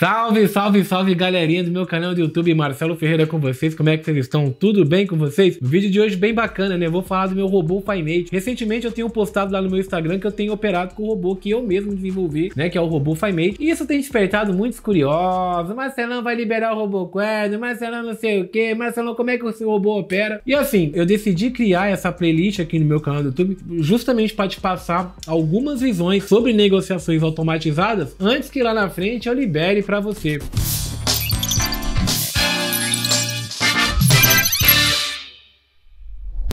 Salve, salve, salve galerinha do meu canal do YouTube, Marcelo Ferreira com vocês, como é que vocês estão? Tudo bem com vocês? O vídeo de hoje bem bacana, né? vou falar do meu robô Finate. Recentemente eu tenho postado lá no meu Instagram que eu tenho operado com o robô que eu mesmo desenvolvi, né? Que é o robô Finate. E isso tem despertado muitos curiosos. Marcelão vai liberar o robô Quad, Marcelão não sei o que, Marcelão como é que o seu robô opera? E assim, eu decidi criar essa playlist aqui no meu canal do YouTube justamente para te passar algumas visões sobre negociações automatizadas antes que lá na frente eu libere para você.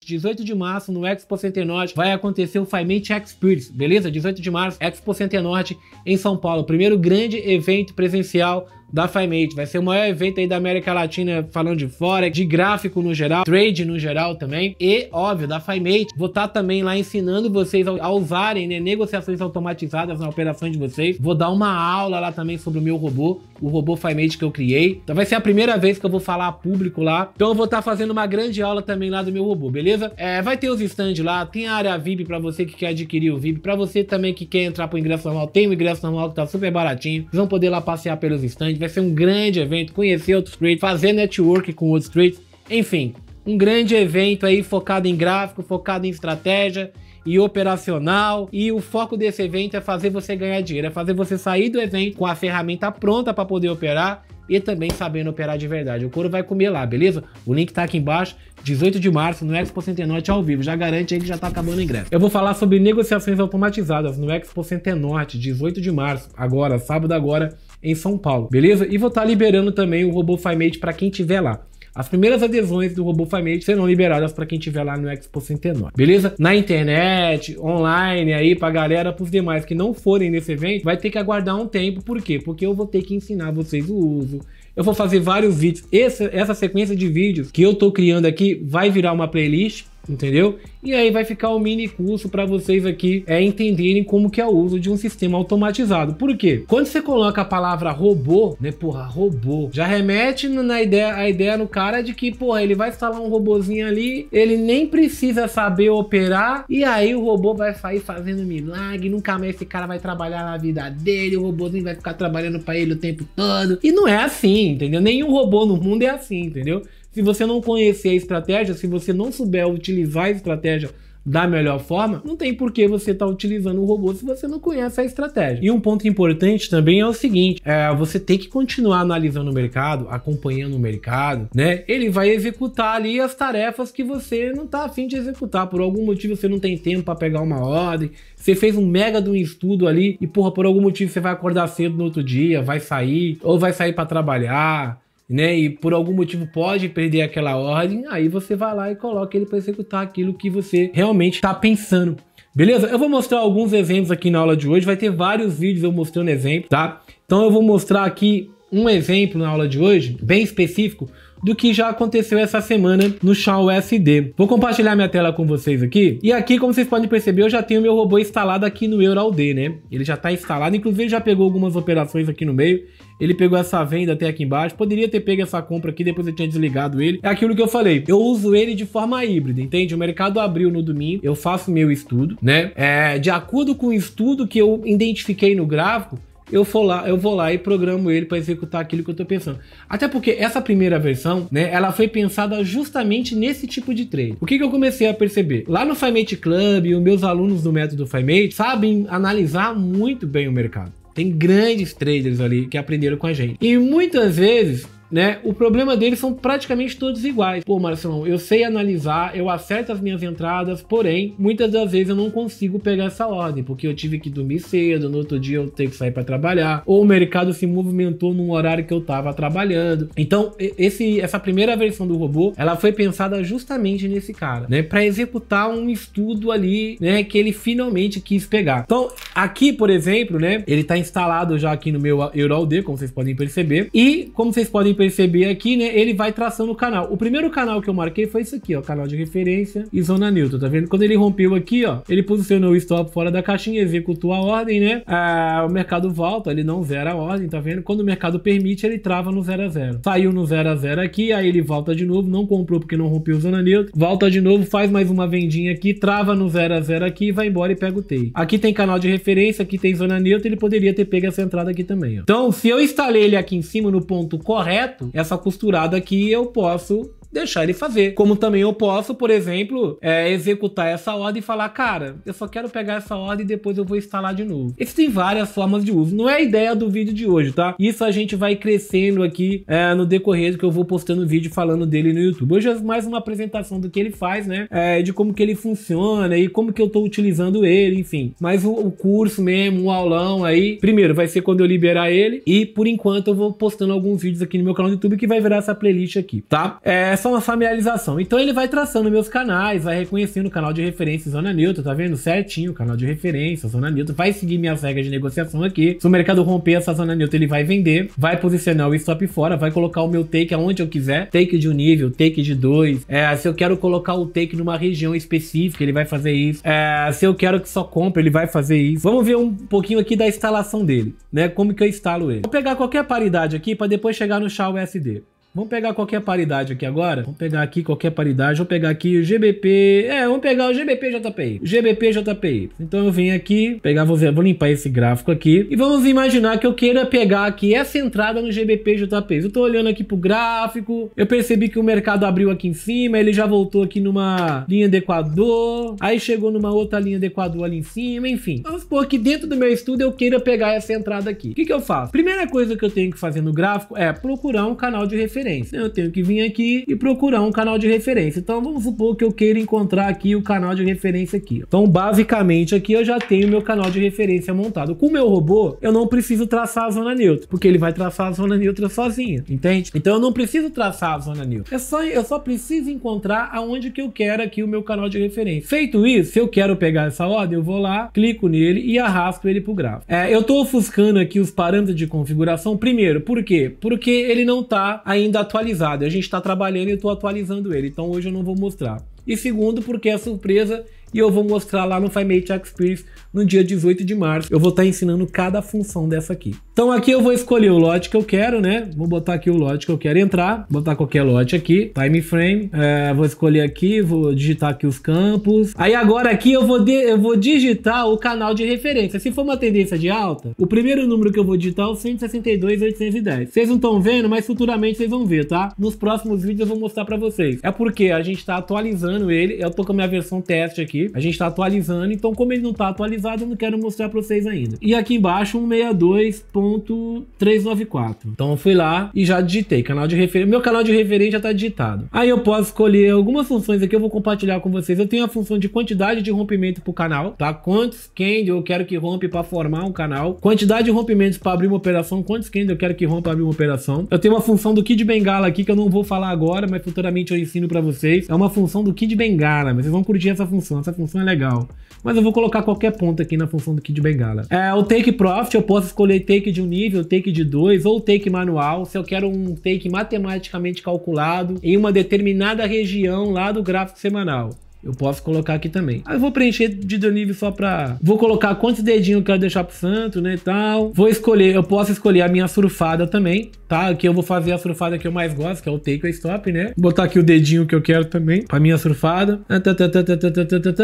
De 18 de março no Expo Centenorte vai acontecer o Finance Experience, beleza? 18 de março, Expo Centenorte em São Paulo, primeiro grande evento presencial da FiMate. Vai ser o maior evento aí da América Latina falando de fora, de gráfico no geral, trade no geral também. E, óbvio, da FiMate, vou estar tá também lá ensinando vocês a usarem né, negociações automatizadas na operação de vocês. Vou dar uma aula lá também sobre o meu robô, o robô FiMate que eu criei. Então vai ser a primeira vez que eu vou falar a público lá. Então eu vou estar tá fazendo uma grande aula também lá do meu robô, beleza? É, vai ter os stands lá, tem a área VIP para você que quer adquirir o VIP, para você também que quer entrar pro ingresso normal, tem o ingresso normal que tá super baratinho. Vocês vão poder lá passear pelos stands trade, vai ser um grande evento, conhecer outros trades, fazer network com outros trades, enfim, um grande evento aí focado em gráfico, focado em estratégia e operacional. E o foco desse evento é fazer você ganhar dinheiro, é fazer você sair do evento com a ferramenta pronta para poder operar e também sabendo operar de verdade. O couro vai comer lá, beleza? O link tá aqui embaixo, 18 de março, no Expo Centenorte ao vivo. Já garante aí que já tá acabando o ingresso. Eu vou falar sobre negociações automatizadas no Expo Centenorte, 18 de março, agora, sábado agora, em São Paulo, beleza? E vou estar tá liberando também o robô FiMate para quem tiver lá. As primeiras adesões do Robô FiMate serão liberadas para quem tiver lá no Expo Centenário, beleza? Na internet, online aí para galera, para os demais que não forem nesse evento, vai ter que aguardar um tempo, por quê? Porque eu vou ter que ensinar vocês o uso, eu vou fazer vários vídeos. Essa, essa sequência de vídeos que eu tô criando aqui vai virar uma playlist entendeu? E aí vai ficar um mini curso para vocês aqui é entenderem como que é o uso de um sistema automatizado. Por quê? Quando você coloca a palavra robô, né, porra, robô, já remete na ideia, a ideia no cara de que, porra, ele vai instalar um robozinho ali, ele nem precisa saber operar e aí o robô vai sair fazendo milagre, nunca mais esse cara vai trabalhar na vida dele, o robôzinho vai ficar trabalhando para ele o tempo todo. E não é assim, entendeu? Nenhum robô no mundo é assim, entendeu? Se você não conhecer a estratégia, se você não souber utilizar a estratégia da melhor forma, não tem por que você estar tá utilizando um robô se você não conhece a estratégia. E um ponto importante também é o seguinte: é, você tem que continuar analisando o mercado, acompanhando o mercado, né? Ele vai executar ali as tarefas que você não está afim de executar. Por algum motivo você não tem tempo para pegar uma ordem, você fez um mega de um estudo ali e, porra, por algum motivo você vai acordar cedo no outro dia, vai sair, ou vai sair para trabalhar né? E por algum motivo pode perder aquela ordem, aí você vai lá e coloca ele para executar aquilo que você realmente está pensando. Beleza? Eu vou mostrar alguns exemplos aqui na aula de hoje, vai ter vários vídeos eu mostrando exemplo tá? Então eu vou mostrar aqui um exemplo na aula de hoje, bem específico, do que já aconteceu essa semana no Xiao SD. Vou compartilhar minha tela com vocês aqui. E aqui, como vocês podem perceber, eu já tenho meu robô instalado aqui no EuroAld, né? Ele já está instalado, inclusive já pegou algumas operações aqui no meio. Ele pegou essa venda até aqui embaixo. Poderia ter pego essa compra aqui, depois eu tinha desligado ele. É aquilo que eu falei. Eu uso ele de forma híbrida, entende? O mercado abriu no domingo, eu faço meu estudo, né? É, de acordo com o estudo que eu identifiquei no gráfico, eu vou lá, eu vou lá e programo ele para executar aquilo que eu estou pensando. Até porque essa primeira versão, né, ela foi pensada justamente nesse tipo de trade. O que, que eu comecei a perceber? Lá no FireMate Club, os meus alunos do método FireMate sabem analisar muito bem o mercado. Tem grandes traders ali que aprenderam com a gente. E muitas vezes né? O problema deles são praticamente todos iguais. Pô, Marcelão, eu sei analisar, eu acerto as minhas entradas, porém, muitas das vezes eu não consigo pegar essa ordem, porque eu tive que dormir cedo, no outro dia eu tenho que sair para trabalhar, ou o mercado se movimentou num horário que eu tava trabalhando. Então, esse, essa primeira versão do robô, ela foi pensada justamente nesse cara, né? Para executar um estudo ali, né? Que ele finalmente quis pegar. Então, aqui, por exemplo, né? Ele tá instalado já aqui no meu EuroD, como vocês podem perceber, e como vocês podem perceber aqui, né, ele vai traçando o canal. O primeiro canal que eu marquei foi isso aqui, ó, canal de referência e zona neutra tá vendo? Quando ele rompeu aqui, ó, ele posicionou o stop fora da caixinha, executou a ordem, né? Ah, o mercado volta, ele não zera a ordem, tá vendo? Quando o mercado permite, ele trava no 0 a 0. Saiu no 0 a 0 aqui, aí ele volta de novo, não comprou porque não rompeu zona neutra volta de novo, faz mais uma vendinha aqui, trava no 0 a 0 aqui, vai embora e pega o tei Aqui tem canal de referência, aqui tem zona neutra ele poderia ter pego essa entrada aqui também, ó. Então, se eu instalei ele aqui em cima no ponto correto, essa costurada aqui eu posso deixar ele fazer. Como também eu posso, por exemplo, é, executar essa ordem e falar, cara, eu só quero pegar essa ordem e depois eu vou instalar de novo. Existem várias formas de uso. Não é a ideia do vídeo de hoje, tá? Isso a gente vai crescendo aqui é, no decorrer do que eu vou postando vídeo falando dele no YouTube. Hoje é mais uma apresentação do que ele faz, né? É, de como que ele funciona e como que eu tô utilizando ele, enfim. Mas o, o curso mesmo, o aulão aí, primeiro vai ser quando eu liberar ele e por enquanto eu vou postando alguns vídeos aqui no meu canal do YouTube que vai virar essa playlist aqui, tá? É, só uma familiarização. Então ele vai traçando meus canais, vai reconhecendo o canal de referência Zona Newton, tá vendo? Certinho, o canal de referência, Zona Newton, vai seguir minhas regras de negociação aqui. Se o mercado romper essa Zona Newton, ele vai vender, vai posicionar o stop fora, vai colocar o meu take aonde eu quiser, take de um nível, take de dois. É, se eu quero colocar o take numa região específica, ele vai fazer isso. É, se eu quero que só compre, ele vai fazer isso. Vamos ver um pouquinho aqui da instalação dele, né? Como que eu instalo ele. Vou pegar qualquer paridade aqui para depois chegar no chá USD. Vamos pegar qualquer paridade aqui agora. Vamos pegar aqui qualquer paridade. Vamos pegar aqui o GBP. É, vamos pegar o GBP JPY. GBP JPY. Então eu vim aqui, pegar, vou, ver, vou limpar esse gráfico aqui. E vamos imaginar que eu queira pegar aqui essa entrada no GBP JPY. Eu tô olhando aqui pro gráfico. Eu percebi que o mercado abriu aqui em cima. Ele já voltou aqui numa linha de Equador. Aí chegou numa outra linha de Equador ali em cima. Enfim, vamos supor que dentro do meu estudo eu queira pegar essa entrada aqui. O que, que eu faço? Primeira coisa que eu tenho que fazer no gráfico é procurar um canal de referência referência. Eu tenho que vir aqui e procurar um canal de referência. Então vamos supor que eu queira encontrar aqui o canal de referência aqui. Então basicamente aqui eu já tenho meu canal de referência montado. Com o meu robô eu não preciso traçar a zona neutra, porque ele vai traçar a zona neutra sozinha, entende? Então eu não preciso traçar a zona neutra. É só, eu só preciso encontrar aonde que eu quero aqui o meu canal de referência. Feito isso, se eu quero pegar essa ordem, eu vou lá, clico nele e arrasto ele pro gráfico. É, eu tô ofuscando aqui os parâmetros de configuração primeiro, por quê? Porque ele não tá ainda ainda atualizado. A gente está trabalhando e estou atualizando ele, então hoje eu não vou mostrar. E segundo, porque é surpresa e eu vou mostrar lá no FiMate Experience no dia 18 de março. Eu vou estar tá ensinando cada função dessa aqui. Então aqui eu vou escolher o lote que eu quero, né? Vou botar aqui o lote que eu quero entrar, botar qualquer lote aqui, time frame, é, vou escolher aqui, vou digitar aqui os campos. Aí agora aqui eu vou, eu vou digitar o canal de referência. Se for uma tendência de alta, o primeiro número que eu vou digitar é o 162,810. Vocês não estão vendo, mas futuramente vocês vão ver, tá? Nos próximos vídeos eu vou mostrar para vocês. É porque a gente está atualizando ele, eu tô com a minha versão teste aqui aqui. A gente está atualizando, então como ele não está atualizado, eu não quero mostrar para vocês ainda. E aqui embaixo, 162.394. Então eu fui lá e já digitei. Canal de referência. Meu canal de referência já está digitado. Aí eu posso escolher algumas funções aqui, eu vou compartilhar com vocês. Eu tenho a função de quantidade de rompimento para o canal, tá? Quantos candle eu quero que rompe para formar um canal. Quantidade de rompimentos para abrir uma operação. Quantos candle eu quero que rompa para abrir uma operação. Eu tenho uma função do Kid Bengala aqui, que eu não vou falar agora, mas futuramente eu ensino para vocês. É uma função do Kid Bengala. mas Vocês vão curtir essa função essa função é legal. Mas eu vou colocar qualquer ponto aqui na função do Kid Bengala. É, o take profit, eu posso escolher take de um nível, take de dois, ou take manual, se eu quero um take matematicamente calculado em uma determinada região lá do gráfico semanal. Eu posso colocar aqui também. Aí eu vou preencher de Donive só pra... Vou colocar quantos dedinhos eu quero deixar pro santo, né, e tal. Vou escolher, eu posso escolher a minha surfada também, tá? Aqui eu vou fazer a surfada que eu mais gosto, que é o take a stop, né? Vou botar aqui o dedinho que eu quero também, pra minha surfada.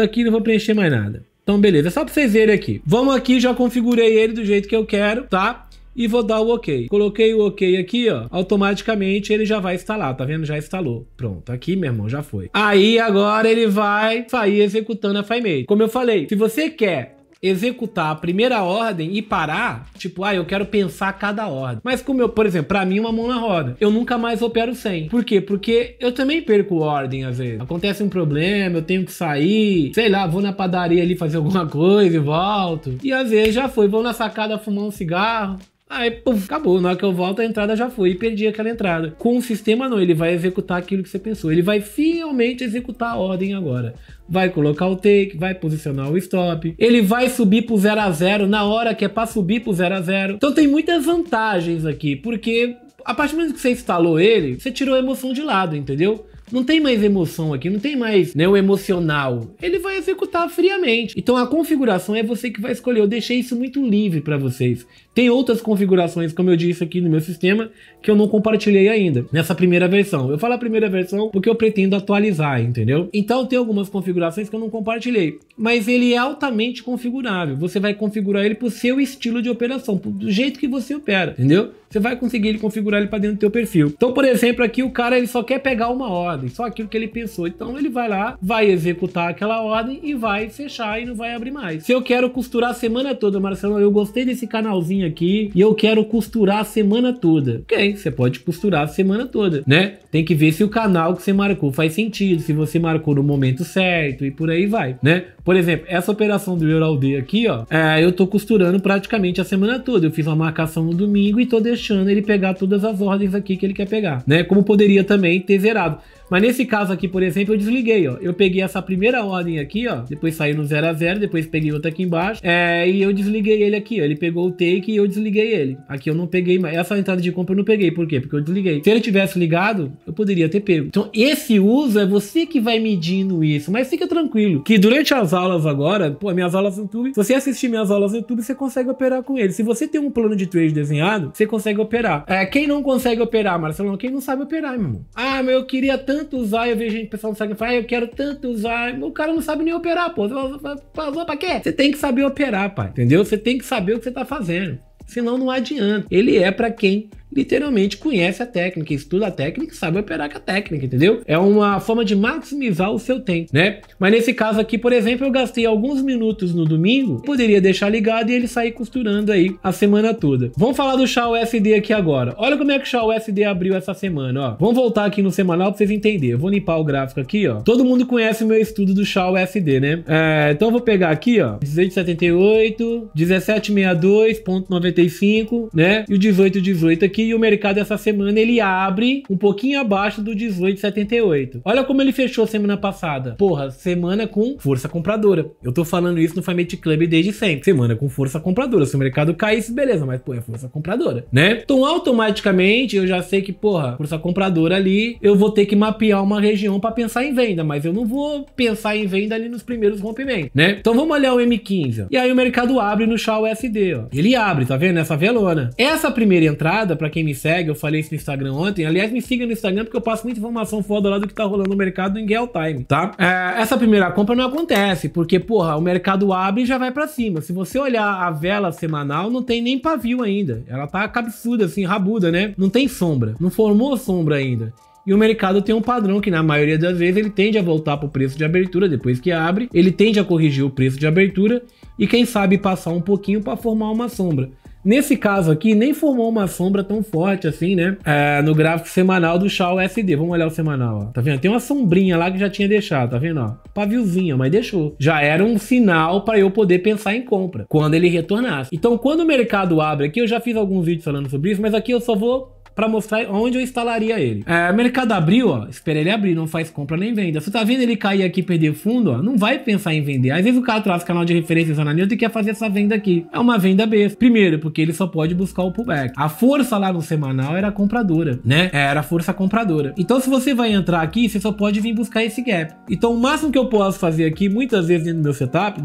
Aqui não vou preencher mais nada. Então, beleza, é só pra vocês verem aqui. Vamos aqui, já configurei ele do jeito que eu quero, tá? e vou dar o OK. Coloquei o OK aqui, ó, automaticamente ele já vai instalar, tá vendo? Já instalou. Pronto, aqui, meu irmão, já foi. Aí agora ele vai sair executando a FileMate. Como eu falei, se você quer executar a primeira ordem e parar, tipo, ah, eu quero pensar cada ordem. Mas como eu, por exemplo, para mim uma mão na roda, eu nunca mais opero sem. Por quê? Porque eu também perco ordem às vezes. Acontece um problema, eu tenho que sair, sei lá, vou na padaria ali fazer alguma coisa e volto. E às vezes já foi, vou na sacada fumar um cigarro, Aí, puf, acabou. Na hora que eu volto, a entrada já foi e perdi aquela entrada. Com o sistema, não. Ele vai executar aquilo que você pensou. Ele vai finalmente executar a ordem agora. Vai colocar o take, vai posicionar o stop. Ele vai subir pro 0 a 0 na hora que é para subir pro 0 a 0 Então tem muitas vantagens aqui, porque a partir do momento que você instalou ele, você tirou a emoção de lado, entendeu? Não tem mais emoção aqui, não tem mais né, o emocional. Ele vai executar friamente. Então a configuração é você que vai escolher. Eu deixei isso muito livre para vocês. Tem outras configurações, como eu disse aqui no meu sistema, que eu não compartilhei ainda nessa primeira versão. Eu falo a primeira versão porque eu pretendo atualizar, entendeu? Então tem algumas configurações que eu não compartilhei, mas ele é altamente configurável. Você vai configurar ele para o seu estilo de operação, do jeito que você opera, entendeu? você vai conseguir ele configurar ele para dentro do teu perfil. Então, por exemplo, aqui o cara ele só quer pegar uma ordem, só aquilo que ele pensou. Então ele vai lá, vai executar aquela ordem e vai fechar e não vai abrir mais. Se eu quero costurar a semana toda, Marcelo, eu gostei desse canalzinho aqui e eu quero costurar a semana toda. Ok, você pode costurar a semana toda, né? Tem que ver se o canal que você marcou faz sentido, se você marcou no momento certo e por aí vai, né? Por exemplo, essa operação do Euraldeia aqui, ó, é, eu tô costurando praticamente a semana toda. Eu fiz uma marcação no domingo e tô deixando ele pegar todas as ordens aqui que ele quer pegar, né? Como poderia também ter zerado. Mas nesse caso aqui, por exemplo, eu desliguei, ó. Eu peguei essa primeira ordem aqui, ó. Depois saí no 0 a 0 depois peguei outra aqui embaixo. É, e eu desliguei ele aqui, ó. Ele pegou o take e eu desliguei ele. Aqui eu não peguei mais. Essa entrada de compra eu não peguei. Por quê? Porque eu desliguei. Se ele tivesse ligado, eu poderia ter pego. Então, esse uso é você que vai medindo isso. Mas fica tranquilo, que durante as aulas agora, pô, minhas aulas no YouTube, se você assistir minhas aulas no YouTube, você consegue operar com ele. Se você tem um plano de trade desenhado, você consegue operar. É, quem não consegue operar, Marcelão? Quem não sabe operar, meu irmão? Ah, mas eu queria tanto tanto usar, eu vejo gente pessoal não sabe ah, eu quero tanto usar. O cara não sabe nem operar, pô. Usou pra quê? Você tem que saber operar, pai. Entendeu? Você tem que saber o que você tá fazendo. Senão não adianta. Ele é para quem literalmente conhece a técnica, estuda a técnica e sabe operar com a técnica, entendeu? É uma forma de maximizar o seu tempo, né? Mas nesse caso aqui, por exemplo, eu gastei alguns minutos no domingo, poderia deixar ligado e ele sair costurando aí a semana toda. Vamos falar do chá USD aqui agora. Olha como é que o chá USD abriu essa semana, ó. Vamos voltar aqui no semanal para vocês entenderem. Eu vou limpar o gráfico aqui, ó. Todo mundo conhece o meu estudo do chá USD, né? É, então eu vou pegar aqui, ó, 1878, 1762.95, né? E o 1818 aqui e o mercado essa semana ele abre um pouquinho abaixo do 18,78. Olha como ele fechou semana passada. Porra, semana com força compradora. Eu tô falando isso no Family Club desde sempre. Semana com força compradora. Se o mercado caísse, beleza, mas pô, é força compradora, né? Então automaticamente eu já sei que, porra, força compradora ali, eu vou ter que mapear uma região para pensar em venda, mas eu não vou pensar em venda ali nos primeiros rompimentos, né? Então vamos olhar o M15. E aí o mercado abre no Shaw SD, ó. Ele abre, tá vendo? Essa velona. Essa primeira entrada, para quem me segue, eu falei isso no Instagram ontem. Aliás, me siga no Instagram porque eu passo muita informação foda lá do que tá rolando no mercado em real time, tá? É, essa primeira compra não acontece, porque, porra, o mercado abre e já vai para cima. Se você olhar a vela semanal, não tem nem pavio ainda. Ela tá cabeçuda, assim, rabuda, né? Não tem sombra. Não formou sombra ainda. E o mercado tem um padrão que na maioria das vezes ele tende a voltar para o preço de abertura depois que abre, ele tende a corrigir o preço de abertura e quem sabe passar um pouquinho para formar uma sombra. Nesse caso aqui, nem formou uma sombra tão forte assim, né? É, no gráfico semanal do Shaw SD. Vamos olhar o semanal, ó. Tá vendo? Tem uma sombrinha lá que já tinha deixado, tá vendo? Ó, paviozinha, mas deixou. Já era um sinal para eu poder pensar em compra, quando ele retornasse. Então, quando o mercado abre aqui, eu já fiz alguns vídeos falando sobre isso, mas aqui eu só vou para mostrar onde eu instalaria ele. É, mercado abriu, ó, espera ele abrir, não faz compra nem venda. Você tá vendo ele cair aqui e perder fundo, ó, não vai pensar em vender. Às vezes o cara traz canal de referência na Newton e quer fazer essa venda aqui. É uma venda besta. Primeiro, porque ele só pode buscar o pullback. A força lá no semanal era compradora, né? É, era força compradora. Então se você vai entrar aqui, você só pode vir buscar esse gap. Então o máximo que eu posso fazer aqui, muitas vezes dentro do meu setup,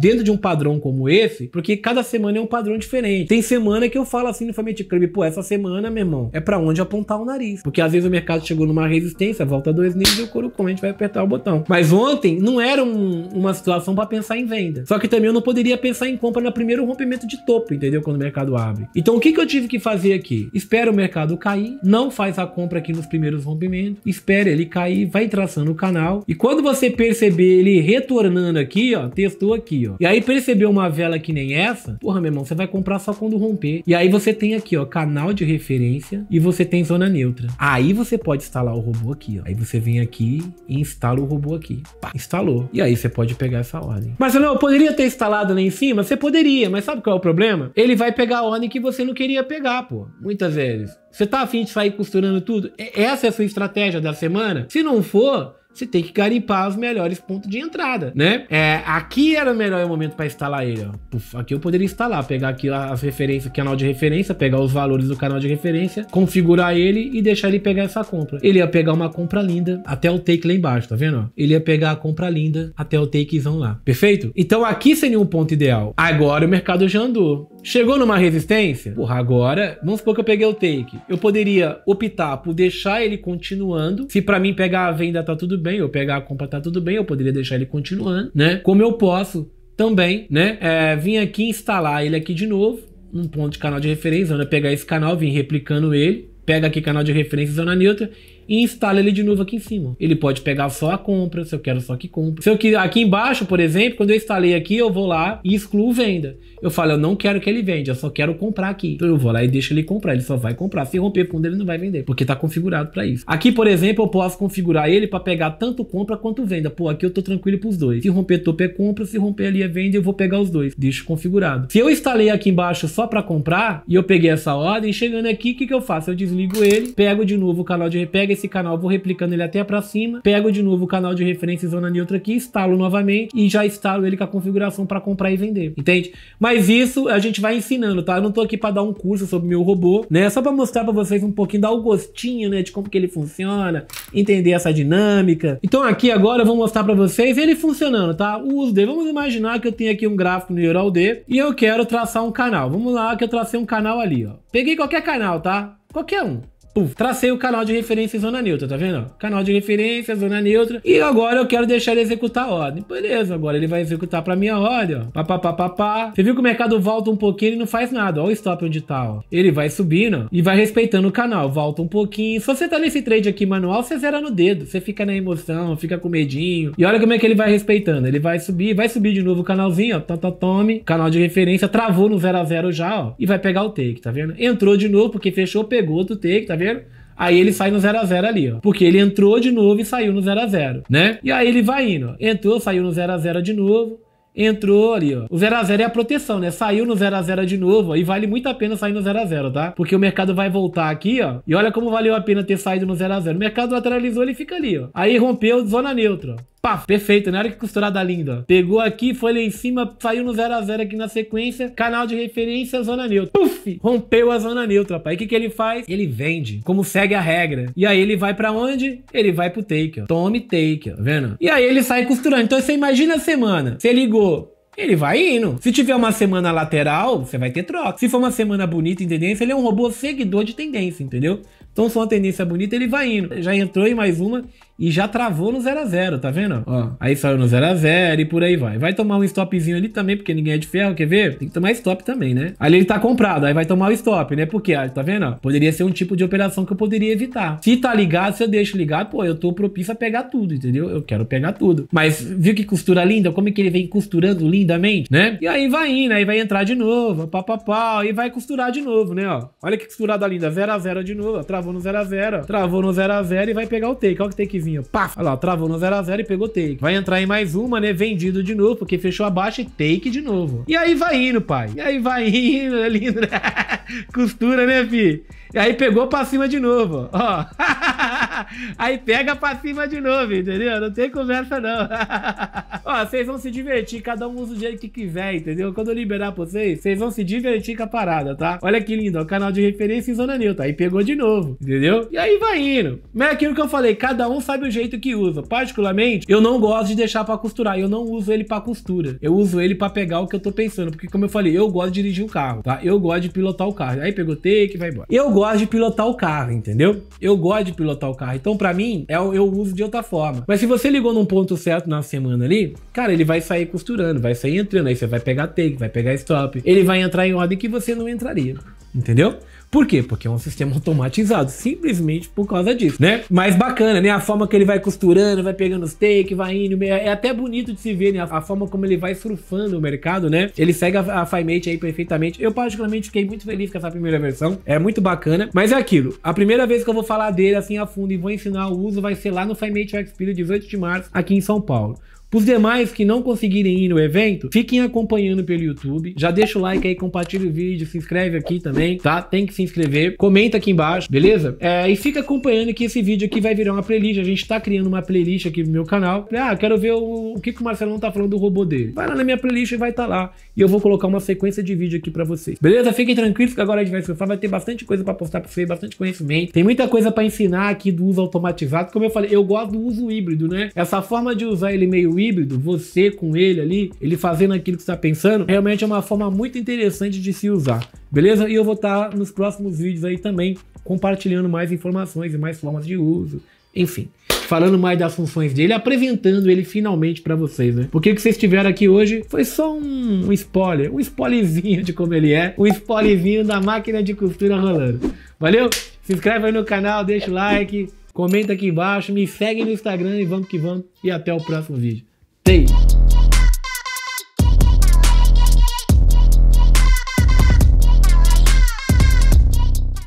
dentro de um padrão como esse, porque cada semana é um padrão diferente. Tem semana que eu falo assim no Family Club, pô, essa semana, meu irmão, irmão, é para onde apontar o nariz. Porque às vezes o mercado chegou numa resistência, volta dois níveis e o Corocon, a gente vai apertar o botão. Mas ontem não era um, uma situação para pensar em venda. Só que também eu não poderia pensar em compra no primeiro rompimento de topo, entendeu? Quando o mercado abre. Então o que, que eu tive que fazer aqui? Espera o mercado cair, não faz a compra aqui nos primeiros rompimentos, espera ele cair, vai traçando o canal. E quando você perceber ele retornando aqui, ó, testou aqui, ó. E aí percebeu uma vela que nem essa, porra, meu irmão, você vai comprar só quando romper. E aí você tem aqui, ó, canal de referência e você tem zona neutra. Aí você pode instalar o robô aqui, ó. Aí você vem aqui e instala o robô aqui. Pá, instalou. E aí você pode pegar essa ordem. Mas não, eu poderia ter instalado lá em cima? Você poderia, mas sabe qual é o problema? Ele vai pegar a ordem que você não queria pegar, pô. Muitas vezes. Você tá afim de sair costurando tudo? Essa é a sua estratégia da semana? Se não for, você tem que garimpar os melhores pontos de entrada, né? É, aqui era o melhor momento para instalar ele, ó. aqui eu poderia instalar, pegar aqui as referências, canal de referência, pegar os valores do canal de referência, configurar ele e deixar ele pegar essa compra. Ele ia pegar uma compra linda até o take lá embaixo, tá vendo? Ele ia pegar a compra linda até o takezão lá, perfeito? Então aqui seria um ponto ideal. Agora o mercado já andou. Chegou numa resistência? Porra, agora, vamos supor que eu peguei o take. Eu poderia optar por deixar ele continuando. Se para mim pegar a venda tá tudo bem, ou pegar a compra tá tudo bem, eu poderia deixar ele continuando, né? Como eu posso também, né? É, vim aqui instalar ele aqui de novo, num ponto de canal de referência, eu pegar esse canal, vim replicando ele, pega aqui canal de referência, zona neutra, e instala ele de novo aqui em cima. Ele pode pegar só a compra, se eu quero só que compra. Se eu quiser aqui embaixo, por exemplo, quando eu instalei aqui, eu vou lá e excluo venda. Eu falo, eu não quero que ele venda, eu só quero comprar aqui. Então eu vou lá e deixo ele comprar, ele só vai comprar. Se romper fundo, ele não vai vender, porque tá configurado para isso. Aqui, por exemplo, eu posso configurar ele para pegar tanto compra quanto venda. Pô, aqui eu tô tranquilo pros dois. Se romper topo é compra, se romper ali é venda, eu vou pegar os dois. Deixo configurado. Se eu instalei aqui embaixo só para comprar e eu peguei essa ordem, chegando aqui, o que, que eu faço? Eu desligo ele, pego de novo o canal de repega esse canal, vou replicando ele até para cima, pego de novo o canal de referência zona neutra aqui, instalo novamente e já instalo ele com a configuração para comprar e vender, entende? Mas isso a gente vai ensinando, tá? Eu não tô aqui para dar um curso sobre meu robô, né? Só para mostrar para vocês um pouquinho, dar o um gostinho, né, de como que ele funciona, entender essa dinâmica. Então aqui agora eu vou mostrar para vocês ele funcionando, tá? O uso dele. Vamos imaginar que eu tenho aqui um gráfico no EuralD e eu quero traçar um canal. Vamos lá que eu tracei um canal ali, ó. Peguei qualquer canal, tá? Qualquer um. Puf, tracei o canal de referência zona neutra, tá vendo? Canal de referência, zona neutra. E agora eu quero deixar ele executar a ordem. Beleza, agora ele vai executar pra minha ordem, ó. Pá, pá, pá, pá, pá. Você viu que o mercado volta um pouquinho e não faz nada. Ó o stop onde tá, ó. Ele vai subindo e vai respeitando o canal. Volta um pouquinho. Se você tá nesse trade aqui manual, você zera no dedo. Você fica na emoção, fica com medinho. E olha como é que ele vai respeitando. Ele vai subir, vai subir de novo o canalzinho, ó. Tá, tome. Canal de referência. Travou no 0 a 0 já, ó. E vai pegar o take, tá vendo? Entrou de novo porque fechou, pegou outro take, tá vendo? brasileiro. Aí ele sai no 0 x 0 ali, ó. Porque ele entrou de novo e saiu no 0 x 0 né? E aí ele vai indo, ó. Entrou, saiu no 0 x 0 de novo. Entrou ali, ó. O 0x0 é a proteção, né? Saiu no 0x0 de novo, ó. E vale muito a pena sair no 0x0, tá? Porque o mercado vai voltar aqui, ó. E olha como valeu a pena ter saído no 0x0. O mercado lateralizou, ele fica ali, ó. Aí rompeu zona neutra, ó. Pá, perfeito, na né? hora que costurada linda. Pegou aqui, foi lá em cima, saiu no 0x0 aqui na sequência. Canal de referência, zona neutra. Puf! Rompeu a zona neutra, pai. O que, que ele faz? Ele vende, como segue a regra. E aí ele vai para onde? Ele vai pro take, ó. Tome take, ó. Tá vendo? E aí ele sai costurando. Então você imagina a semana. Você ligou ele vai indo. Se tiver uma semana lateral, você vai ter troca. Se for uma semana bonita em tendência, ele é um robô seguidor de tendência, entendeu? Então, se for uma tendência bonita, ele vai indo. Já entrou em mais uma e já travou no 0 a 0 tá vendo? Ó, aí saiu no 0 a 0 e por aí vai. Vai tomar um stopzinho ali também, porque ninguém é de ferro, quer ver? Tem que tomar stop também, né? Ali ele tá comprado, aí vai tomar o stop, né? Porque, ah, tá vendo? Poderia ser um tipo de operação que eu poderia evitar. Se tá ligado, se eu deixo ligado, pô, eu tô propício a pegar tudo, entendeu? Eu quero pegar tudo. Mas viu que costura linda? Como é que ele vem costurando lindamente, né? E aí vai indo, aí vai entrar de novo, papapá, e vai costurar de novo, né, ó. Olha que costurada linda, 0 a 0 de novo, ó, travou no 0 a 0 travou no 0 a 0 e vai pegar o take. Olha o que take vinha, pá, olha lá, travou no 0x0 e pegou take. Vai entrar em mais uma, né? Vendido de novo, porque fechou abaixo e take de novo. E aí vai indo, pai. E aí vai indo, é lindo, né? Costura, né, fi? E aí pegou pra cima de novo, ó. Aí pega pra cima de novo, entendeu? Não tem conversa, não. Ó, vocês vão se divertir, cada um usa o jeito que quiser, entendeu? Quando eu liberar pra vocês, vocês vão se divertir com a parada, tá? Olha que lindo, ó, canal de referência em Zona Nil, tá? Aí pegou de novo, entendeu? E aí vai indo. Mas é aquilo que eu falei, cada um sabe o jeito que usa. Particularmente, eu não gosto de deixar pra costurar, eu não uso ele pra costura. Eu uso ele pra pegar o que eu tô pensando, porque como eu falei, eu gosto de dirigir o um carro, tá? Eu gosto de pilotar o carro. Aí pegou take, vai embora. Eu gosto de pilotar o carro, entendeu? Eu gosto de pilotar o carro carro. Ah, então, para mim, é, eu uso de outra forma. Mas se você ligou num ponto certo na semana ali, cara, ele vai sair costurando, vai sair entrando. Aí você vai pegar take, vai pegar stop. Ele vai entrar em ordem que você não entraria. Entendeu? Por quê? Porque é um sistema automatizado, simplesmente por causa disso, né? Mas bacana, né? A forma que ele vai costurando, vai pegando os take, vai indo, é até bonito de se ver, né? A, forma como ele vai surfando o mercado, né? Ele segue a, a FiMate aí perfeitamente. Eu particularmente fiquei muito feliz com essa primeira versão, é muito bacana, mas é aquilo. A primeira vez que eu vou falar dele assim a fundo e vou ensinar o uso vai ser lá no FiMate Experience 18 de março aqui em São Paulo. Os demais que não conseguirem ir no evento, fiquem acompanhando pelo YouTube. Já deixa o like aí, compartilha o vídeo, se inscreve aqui também, tá? Tem que se inscrever. Comenta aqui embaixo, beleza? É, e fica acompanhando que esse vídeo aqui vai virar uma playlist. A gente tá criando uma playlist aqui no meu canal. Ah, quero ver o, o que, que o Marcelão tá falando do robô dele. Vai lá na minha playlist e vai estar tá lá. E eu vou colocar uma sequência de vídeo aqui pra vocês. Beleza? Fiquem tranquilos que agora a gente vai surfar. Vai ter bastante coisa pra postar pra vocês, bastante conhecimento. Tem muita coisa pra ensinar aqui do uso automatizado. Como eu falei, eu gosto do uso híbrido, né? Essa forma de usar ele meio híbrido, você com ele ali, ele fazendo aquilo que você está pensando, realmente é uma forma muito interessante de se usar, beleza? E eu vou estar tá nos próximos vídeos aí também compartilhando mais informações e mais formas de uso, enfim falando mais das funções dele, apresentando ele finalmente para vocês, né? Porque o que vocês tiveram aqui hoje foi só um, um spoiler, um spoilerzinho de como ele é, um spoilerzinho da máquina de costura rolando. Valeu? Se inscreve aí no canal, deixa o like, comenta aqui embaixo, me segue no Instagram e vamos que vamos e até o próximo vídeo. Hey,